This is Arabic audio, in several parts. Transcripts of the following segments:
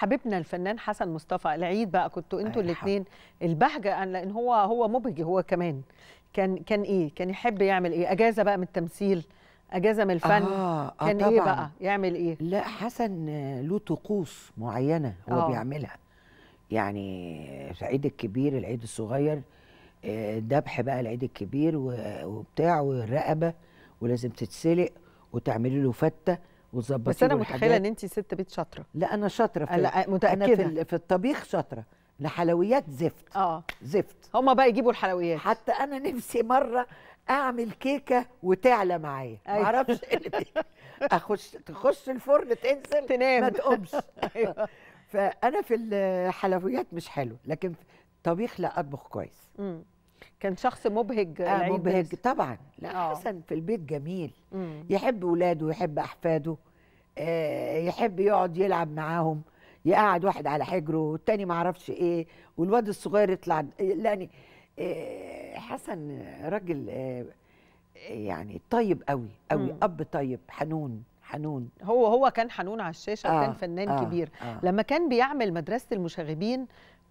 حبيبنا الفنان حسن مصطفى العيد بقى كنتوا انتوا الاثنين البهجه لان هو هو مبهج هو كمان كان كان ايه كان يحب يعمل ايه اجازه بقى من التمثيل اجازه من الفن آه, آه، كان إيه طبعًا. ايه بقى يعمل ايه لا حسن له طقوس معينه هو آه. بيعملها يعني العيد الكبير العيد الصغير ذبح آه، بقى العيد الكبير وبتاع والرقبه ولازم تتسلق وتعملي له فته وظبطيه بس انا متخيله ان انت ست بيت شاطره لا انا شاطره في لا متاكده أنا في, في الطبيخ شاطره الحلويات زفت اه زفت هما بقى يجيبوا الحلويات حتى انا نفسي مره اعمل كيكه وتعلى معايا أيوة. معرفش إيه اخش تخش الفرن تنزل تنام ما تقومش أيوة. فانا في الحلويات مش حلو لكن طبيخ لا اطبخ كويس مم. كان شخص مبهج آه مبهج طبعا لا آه. حسن في البيت جميل مم. يحب ولاده ويحب احفاده آه، يحب يقعد يلعب معاهم يقعد واحد على حجره والتاني معرفش ايه والواد الصغير يطلع يعني حسن راجل آه، يعني طيب قوي قوي اب طيب حنون حنون هو هو كان حنون على الشاشه آه كان فنان آه كبير آه لما كان بيعمل مدرسه المشاغبين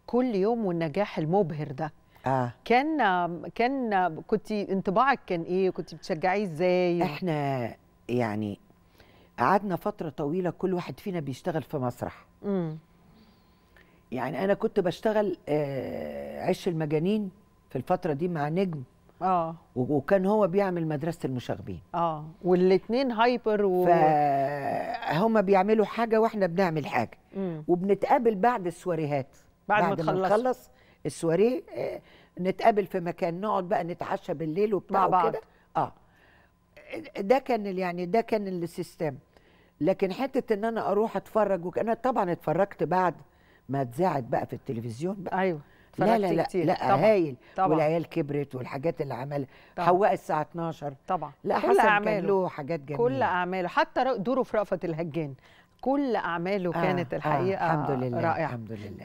كل يوم والنجاح المبهر ده آه. كان كان كنت انطباعك كان ايه كنت بتشجعيه ازاي احنا يعني قعدنا فتره طويله كل واحد فينا بيشتغل في مسرح مم. يعني انا كنت بشتغل آه، عش المجانين في الفتره دي مع نجم اه وكان هو بيعمل مدرسه المشاغبين اه والاثنين هايبر و فهما بيعملوا حاجه واحنا بنعمل حاجه مم. وبنتقابل بعد السواريهات بعد, بعد ما نخلص السواريه آه، نتقابل في مكان نقعد بقى نتعشى بالليل وبتاع كده اه ده كان يعني ده كان السيستم لكن حته ان انا اروح اتفرج وانا طبعا اتفرجت بعد ما اتذاعت بقى في التلفزيون بقى ايوه لا لا لا, كتير. لا طبعًا. هايل طبعًا. والعيال كبرت والحاجات اللي عملها حواء الساعه 12 طبعا لا كل حسن أعماله. كان له حاجات جميله كل اعماله حتى دوره في رأفت الهجان كل اعماله آه كانت آه، الحقيقه آه الحمد لله رائعه الحمد لله